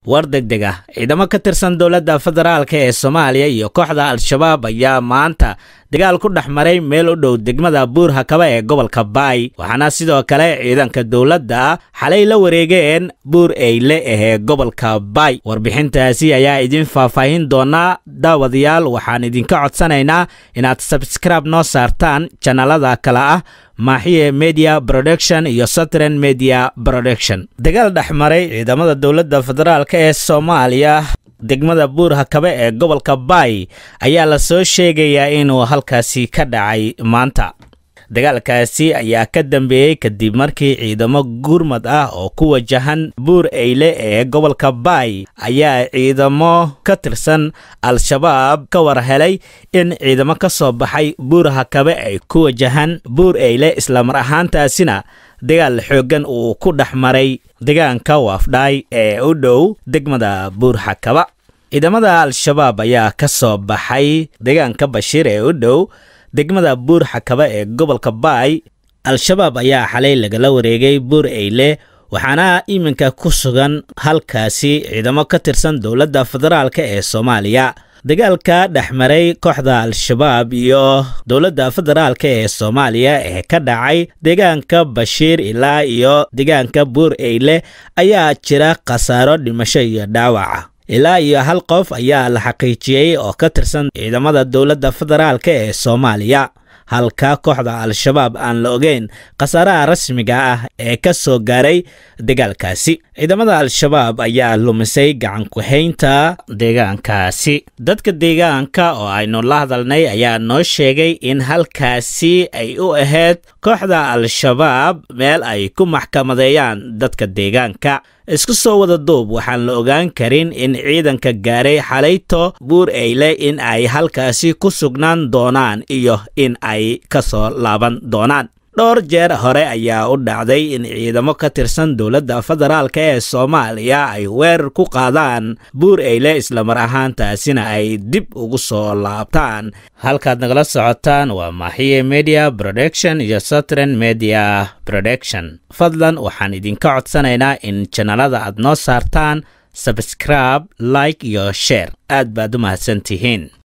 war degdeg ah ciidamo ka tirsan dowladda federaalka ee soomaaliya iyo kooxda al-shabaab ayaa maanta dagaal ku dhex maray meel u dhow degmada buur hakaba ee gobolka baay waxaana sidoo kale ciidanka dowladda xalay la wareegeen buur eyle ahee gobolka baay warbixintaasi ayaa idin faahfaahin doonaa daawadayaal waxaan idinka codsanaynaa inaad sabskraib noo saartaan janalada kale ah maaxiye media production iyo satren media production dagaal dhexmaray ciidamada dowladda federaalk ee soomaaliya degmada buur hakabe ee gobolka baay ayaa la soo sheegayaa inuu halkaasi ka dhacay maanta dagaalkaasi ayaa ka dambeeyey kadib markii ciidamo gurmad ah oo ku wajahan buur eyle ee gobolka baay ayaa ciidamo ka tirsan al-shabaab ka war helay in ciidamo ka soo baxay buur kabe ay ku wajahan buur eyle islamar ahaantaasina dagaal xooggan uu ku dhex maray degaanka waafdhaay ee u dhow degmada buur hakaba ciidamada al-shabaab ayaa ka soo baxay degaanka bashiir ee u dhow degmada buur xakaba ee gobolka baay al-shabaab ayaa xalay lagala wareegay buur eyle waxaana iminka ku sugan halkaasi ciidamo ka tirsan dowladda federaalka ee soomaaliya dagaalka dhexmaray kooxda al-shabaab iyo dowladda federaalka ee soomaaliya ee ka dhacay deegaanka bashiir ilaa iyo deegaanka buur eyle ayaa jira khasaaro dhimasho iyo dhaawaca ilaa iyo hal qof ayaa la xaqiijiyey oo ka tirsan ciidamada dowladda federaalk ee soomaaliya halka kooxda al-shabaab aan la ogeyn khasaaraha rasmiga ah ee ka soo gaaray dagaalkaasi ciidamada al-shabaab ayaa lumisay gacankuhaynta deegaankaasi dadka deegaanka oo aynu la hadalnay ayaa noo sheegay in halkaasi ay u ahayd kooxda al-shabaab meel ay ku maxkamadeeyaan dadka deegaanka isku soo wada duub waxaan la ogaan karin in ciidanka gaaray xalayto buur eyle in ay halkaasi ku sugnaan doonaan iyo in ay ka soo laaban doonaan dhowr jeer hore ayaa u dhacday in ciidamo ka tirsan dowladda federaalk ee soomaaliya ay weerar ku qaadaan buur eyle islamar ahaantaasina ay dib ugu soo laabtaan halkaad nagala socotaan waa mahiye media production iyo sotren media production fadlan waxaan idinka codsanaynaa in janalada aad noo saartaan subscribe like iyo share aad baad u mahadsan tihiin